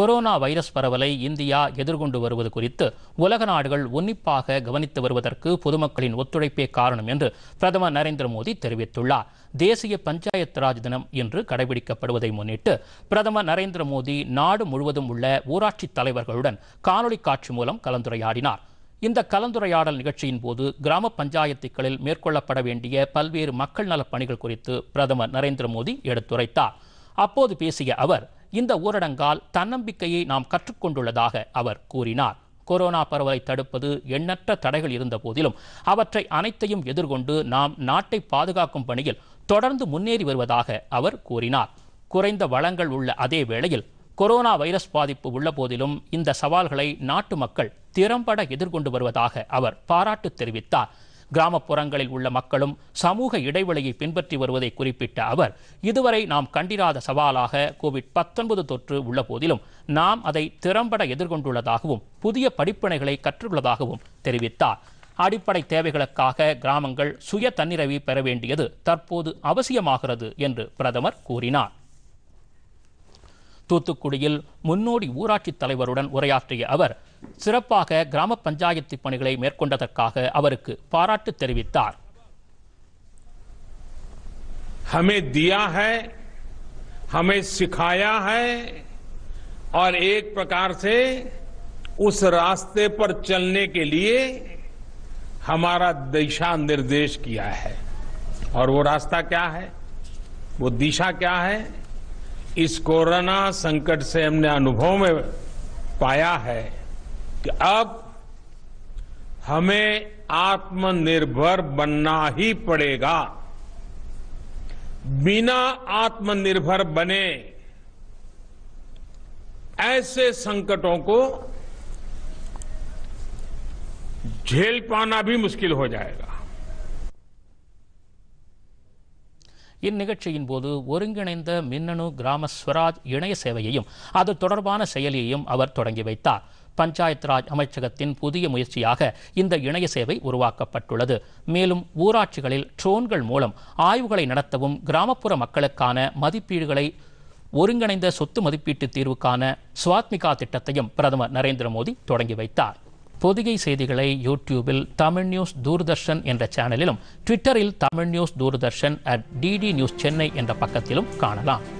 corona virus பரவலை India எதிர்கொண்டு வருவது குறித்து உலக நாடுகள் உன்னிப்பாக கவனித்து வருவதற்கு பொதுமக்களின் ஒத்துழைப்பே காரணம் என்று பிரதமர் நரேந்திர மோடி தெரிவித்துள்ளார் தேசிய பஞ்சாயத்து ராஜ் தினம் இன்று கடைபிடிக்கப்படுவதை முன்னிட்டு பிரதமர் நரேந்திர மோடி நாடு முழுவதும் உள்ள ஊராட்சி தலைவர்களுடன் காணொலி காட்சி மூலம் கலந்துரையாடினார் இந்த கலந்துரையாடல் நிகழ்ச்சியின் போது கிராம பஞ்சாயத்துக்களில் மேற்கொள்ளப்பட வேண்டிய பல்வேறு மக்கள் நலப் பணிகள் குறித்து பிரதமர் நரேந்திர மோடி எடுத்துரைத்தார் அப்போது பேசிய அவர் இந்த ஊரடங்கால் தன்னம்பிக்கையை நாம் கற்றுக்கொண்டுள்ளதாக அவர் கூறினார் கொரோனா பரவலை தடுப்பது எண்ணற்ற தடைகள் இருந்த போதிலும் அவற்றை அனைத்தையும் எதிர்கொண்டு நாம் நாட்டை பாதுகாக்கும் பணியில் தொடர்ந்து முன்னேறி வருவதாக அவர் கூறினார் குறைந்த வளங்கள் உள்ள அதே வேளையில் கொரோனா வைரஸ் பாதிப்பு உள்ள போதிலும் இந்த சவால்களை நாட்டு மக்கள் திறம்பட எதிர்கொண்டு வருவதாக அவர் பாராட்டு தெரிவித்தார் கிராமப்புறங்களில் உள்ள மக்களும் சமூக இடைவெளியை பின்பற்றி வருவதை குறிப்பிட்ட அவர் இதுவரை நாம் கண்டிராத சவாலாக கோவிட் பத்தொன்பது தொற்று உள்ள போதிலும் நாம் அதை திறம்பட எதிர்கொண்டுள்ளதாகவும் புதிய படிப்பினைகளை கற்றுள்ளதாகவும் தெரிவித்தார் அடிப்படை தேவைகளுக்காக கிராமங்கள் சுய தன்னிறைவு பெற வேண்டியது தற்போது அவசியமாகிறது என்று பிரதமர் கூறினார் தூத்துக்குடியில் முன்னோடி ஊராட்சித் தலைவருடன் உரையாற்றிய அவர் स्राम पंचायत பஞ்சாயத்து पारा हमें दिया है हमें सिखाया है और एक प्रकार से उस रास्ते पर चलने के लिए हमारा दिशा निर्देश किया है और वो रास्ता क्या है वो दिशा क्या है इस कोरोना संकट से हमने अनुभव में पाया है कि अब हमें आत्मनिर्भर बनना ही पड़ेगा बिना आत्मनिर्भर बने ऐसे संकटों को झेल पाना भी मुश्किल हो जाएगा इन निकोद मिन्नु ग्राम स्वराज इणय सेवयर பஞ்சாயத் ராஜ் அமைச்சகத்தின் புதிய முயற்சியாக இந்த இணைய சேவை உருவாக்கப்பட்டுள்ளது மேலும் ஊராட்சிகளில் ட்ரோன்கள் மூலம் ஆய்வுகளை நடத்தவும் கிராமப்புற மக்களுக்கான மதிப்பீடுகளை ஒருங்கிணைந்த சொத்து மதிப்பீட்டு தீர்வுக்கான சுவாத்மிகா திட்டத்தையும் பிரதமர் நரேந்திர மோடி தொடங்கி வைத்தார் பொதிகை செய்திகளை யூடியூபில் தமிழ் நியூஸ் தூர்தர்ஷன் என்ற சேனலிலும் ட்விட்டரில் Tamil news Doordarshan at DD news Chennai என்ற பக்கத்திலும் காணலாம்